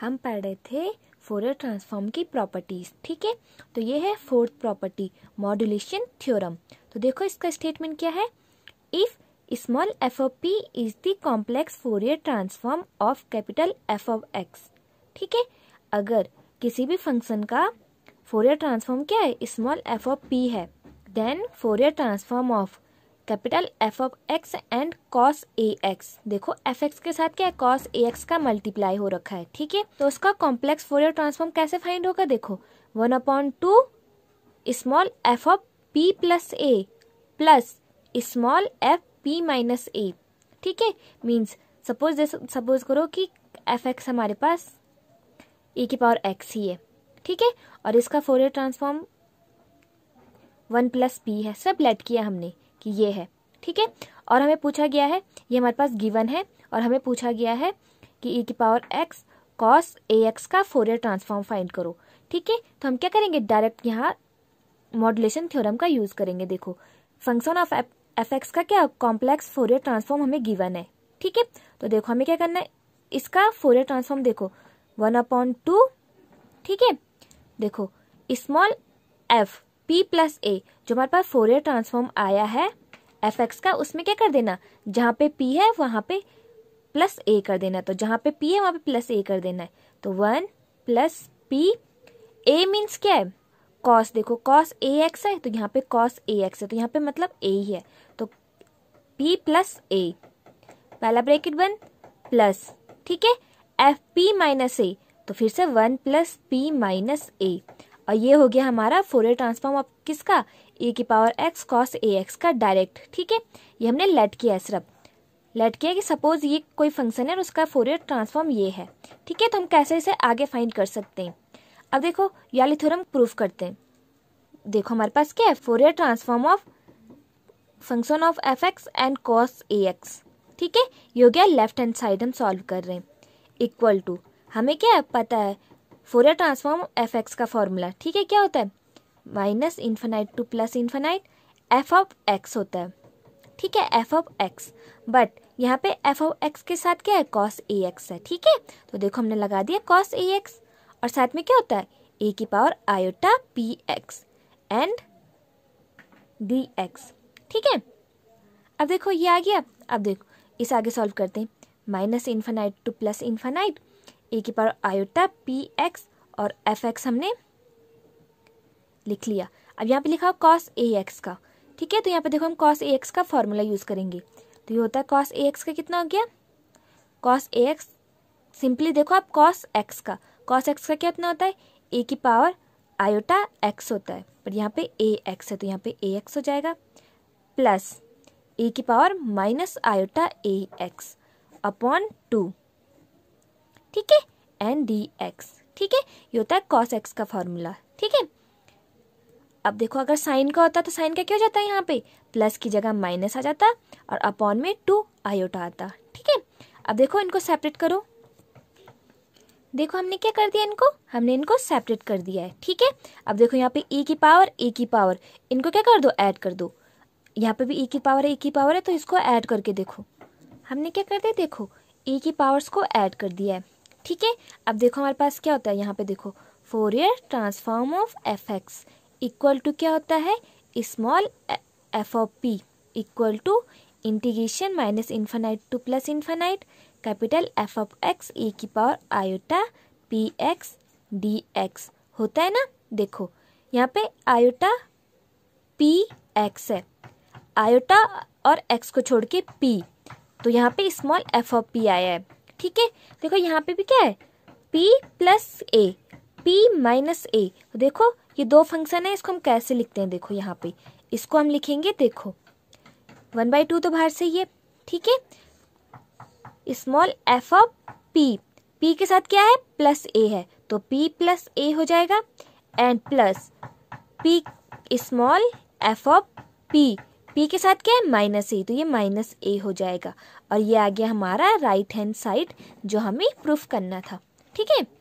हम पढ़ रहे थे फोरियर ट्रांसफॉर्म की प्रॉपर्टीज ठीक है तो ये है फोर्थ प्रॉपर्टी मॉड्यूलेशन थ्योरम तो देखो इसका स्टेटमेंट क्या है if small F of P is the complex Fourier transform of capital F of X ठीक है अगर किसी भी फंक्शन का फोरियर ट्रांसफॉर्म क्या है स्मॉल एफ ऑफ पी है then Fourier transform of capital F of X and cos A X देखो एफ एक्स के साथ क्या कॉस ए एक्स का मल्टीप्लाई हो रखा है ठीक है तो उसका कॉम्प्लेक्स फोरियर ट्रांसफॉर्म कैसे फाइंड होगा देखो one upon two small F of P plus A plus small F P minus A ठीक है मीन्स सपोज सपोज करो कि एफ एक्स हमारे पास ए e की पावर एक्स ही है ठीक है और इसका Fourier transform one plus P है सब लेट किया हमने कि ये है ठीक है और हमें पूछा गया है ये हमारे पास गिवन है और हमें पूछा गया है कि ई की power X cos A X का फोरियर ट्रांसफॉर्म फाइंड करो ठीक है तो हम क्या करेंगे डायरेक्ट यहाँ मॉडुलेशन थ्योरम का यूज करेंगे देखो फंक्शन ऑफ एफ एक्स का क्या कॉम्प्लेक्स फोरियर ट्रांसफॉर्म हमें गिवन है ठीक है तो देखो हमें क्या करना है इसका फोरियर ट्रांसफॉर्म देखो वन अपॉन टू ठीक है देखो small F p plus A जो हमारे पास फोरियर ट्रांसफॉर्म आया है एफ एक्स का उसमें क्या कर देना जहाँ पे p है वहाँ पे प्लस ए कर देना तो जहाँ पे p है वहाँ पे प्लस ए कर देना है तो one plus P A means क्या है कॉस देखो कॉस ए एक्स है तो यहाँ पे कॉस ए एक्स है तो यहाँ पे मतलब ए ही है तो पी प्लस ए पहला ब्रैकेट वन प्लस ठीक है एफ पी माइनस ए तो फिर से one plus P minus A और ये हो गया हमारा फोरियर ट्रांसफॉर्म ऑफ किसका ए की power X cos A X का डायरेक्ट ठीक है ये हमने लेट किया है सिर्फ लेट किया कि सपोज ये कोई फंक्शन है और उसका फोरियर ट्रांसफॉर्म ये है ठीक है तो हम कैसे इसे आगे फाइंड कर सकते हैं अब देखो याली थोरम प्रूफ करते हैं देखो हमारे पास क्या है Fourier transform of function of F X and cos A X ठीक है ये हो गया लेफ्ट हैंड साइड हम सॉल्व कर रहे हैं इक्वल टू हमें क्या है? पता है फोरियर ट्रांसफॉर्म एफ एक्स का फॉर्मूला ठीक है क्या होता है minus infinite to plus infinite F of X होता है ठीक है एफ ऑफ एक्स बट यहाँ पे एफ ऑफ एक्स के साथ क्या है कॉस ए एक्स है ठीक है तो देखो हमने लगा दिया कॉस ए एक्स और साथ में क्या होता है ए की power iota P X and D X ठीक है अब देखो ये आ गया अब देखो इसे आगे सॉल्व करते हैं minus infinite to plus infinite A की पावर आयोटा पी एक्स और एफ एक्स हमने लिख लिया अब यहाँ पे लिखा कॉस ए एक्स का ठीक है तो यहाँ पे देखो हम कॉस ए एक्स का फॉर्मूला यूज़ करेंगे तो ये होता है कॉस ए एक्स का कितना हो गया कॉस ए एक्स सिंपली देखो आप कॉस एक्स का कॉस एक्स का क्या इतना होता है ए की पावर आयोटा एक्स होता है पर यहाँ पे ए एक्स है तो यहाँ पे ए एक्स हो जाएगा प्लस ए की power minus iota A X upon two ठीक है एन डी एक्स ठीक है ये होता है कॉस एक्स का फॉर्मूला ठीक है अब देखो अगर साइन का होता तो साइन का क्या हो जाता है यहाँ पे प्लस की जगह माइनस आ जाता और अपॉन में टू आयोटा आता ठीक है अब देखो इनको सेपरेट करो देखो हमने क्या कर दिया इनको हमने इनको सेपरेट कर दिया है ठीक है अब देखो यहाँ पे ई e की पावर ए की पावर इनको क्या कर दो ऐड कर दो यहाँ पे भी ई e की पावर है ए e की पावर है तो इसको ऐड करके देखो हमने क्या कर दिया देखो ए की पावर्स को ऐड कर दिया है ठीक है अब देखो हमारे पास क्या होता है यहाँ पे देखो Fourier transform of F X equal to क्या होता है small F of P equal to integration minus infinite to plus infinite capital F of X E की power iota P X D X होता है ना देखो यहाँ पे आयोटा पी एक्स है आयोटा और एक्स को छोड़ के पी तो यहाँ पे स्मॉल एफ ऑफ पी आया है ठीक है देखो यहाँ पे भी क्या है P plus A P minus A देखो ये दो फंक्शन है इसको हम कैसे लिखते हैं देखो यहाँ पे इसको हम लिखेंगे देखो वन बाई टू तो बाहर से ये ठीक है small F of P P के साथ क्या है प्लस ए है तो पी प्लस ए हो जाएगा and plus P small F of P P के साथ क्या है माइनस ए तो ये माइनस ए हो जाएगा और ये आ गया हमारा राइट हैंड साइड जो हमें प्रूफ करना था ठीक है